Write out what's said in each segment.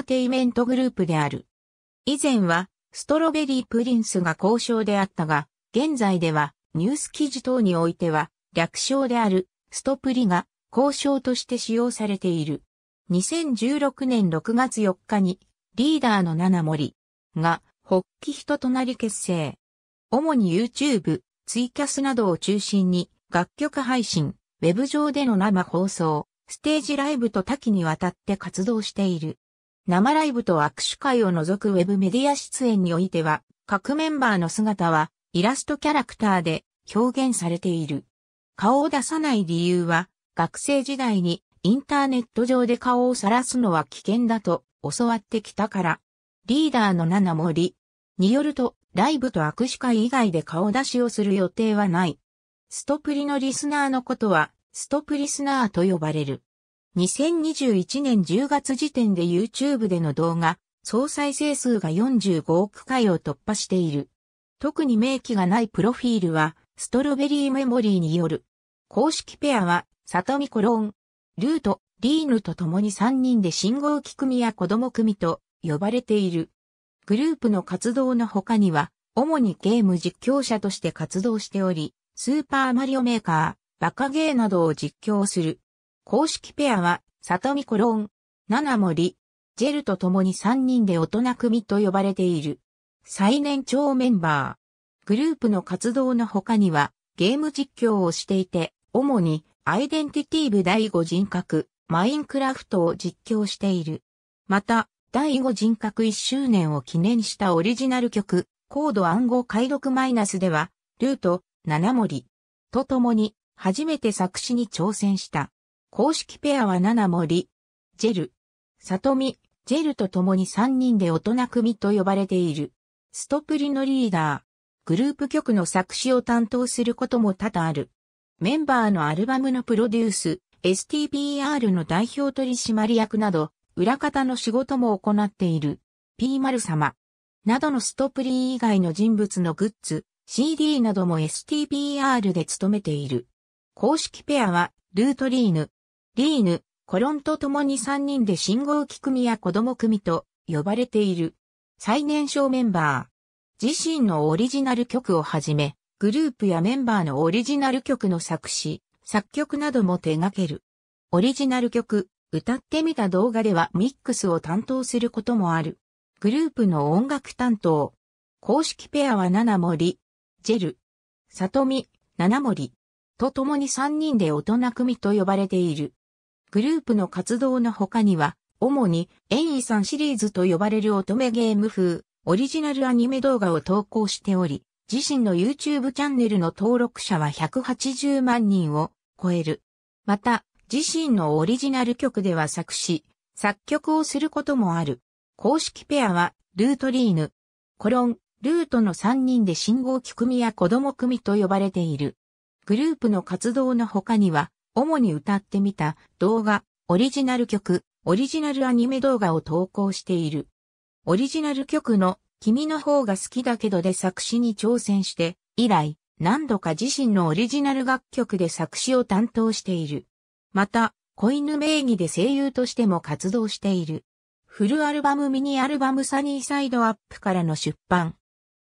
タテイメントグループである。以前は、ストロベリープリンスが交渉であったが、現在では、ニュース記事等においては、略称である、ストプリが、交渉として使用されている。2016年6月4日に、リーダーの七森が、発起人となり結成。主に YouTube、ツイキャスなどを中心に、楽曲配信、ウェブ上での生放送、ステージライブと多岐にわたって活動している。生ライブと握手会を除くウェブメディア出演においては、各メンバーの姿はイラストキャラクターで表現されている。顔を出さない理由は、学生時代にインターネット上で顔を晒すのは危険だと教わってきたから。リーダーの七森によると、ライブと握手会以外で顔出しをする予定はない。ストプリのリスナーのことは、ストプリスナーと呼ばれる。2021年10月時点で YouTube での動画、総再生数が45億回を突破している。特に明記がないプロフィールは、ストロベリーメモリーによる。公式ペアは、里見コロン、ルート、リーヌと共に3人で信号機組や子供組と呼ばれている。グループの活動の他には、主にゲーム実況者として活動しており、スーパーマリオメーカー、バカゲーなどを実況する。公式ペアは、里見コロン、七森、ジェルと共に3人で大人組と呼ばれている。最年長メンバー。グループの活動の他には、ゲーム実況をしていて、主に、アイデンティティ部第五人格、マインクラフトを実況している。また、第五人格1周年を記念したオリジナル曲、コード暗号解読マイナスでは、ルート、七森と共に、初めて作詞に挑戦した。公式ペアは7森、ジェル、里見、ジェルと共に3人で大人組と呼ばれている。ストプリのリーダー、グループ曲の作詞を担当することも多々ある。メンバーのアルバムのプロデュース、STBR の代表取締役など、裏方の仕事も行っている。P 丸様。などのストプリ以外の人物のグッズ、CD なども STBR で務めている。公式ペアは、ルートリーヌ、リーヌ、コロンと共に3人で信号機組や子供組と呼ばれている最年少メンバー。自身のオリジナル曲をはじめ、グループやメンバーのオリジナル曲の作詞、作曲なども手掛ける。オリジナル曲、歌ってみた動画ではミックスを担当することもある。グループの音楽担当。公式ペアは七森、ジェル、里見、七森と共に3人で大人組と呼ばれている。グループの活動の他には、主に、エイさんシリーズと呼ばれる乙女ゲーム風、オリジナルアニメ動画を投稿しており、自身の YouTube チャンネルの登録者は180万人を超える。また、自身のオリジナル曲では作詞、作曲をすることもある。公式ペアは、ルートリーヌ、コロン、ルートの3人で信号機組や子供組と呼ばれている。グループの活動の他には、主に歌ってみた動画、オリジナル曲、オリジナルアニメ動画を投稿している。オリジナル曲の君の方が好きだけどで作詞に挑戦して以来何度か自身のオリジナル楽曲で作詞を担当している。また、子犬名義で声優としても活動している。フルアルバムミニアルバムサニーサイドアップからの出版、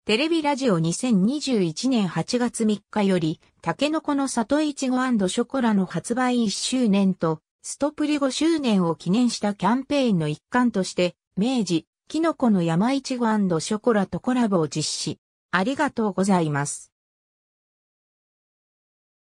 テレビラジオ2021年8月3日より、タケノコの里いちごショコラの発売1周年と、ストプリ5周年を記念したキャンペーンの一環として、明治、キノコの山いちごショコラとコラボを実施。ありがとうございます。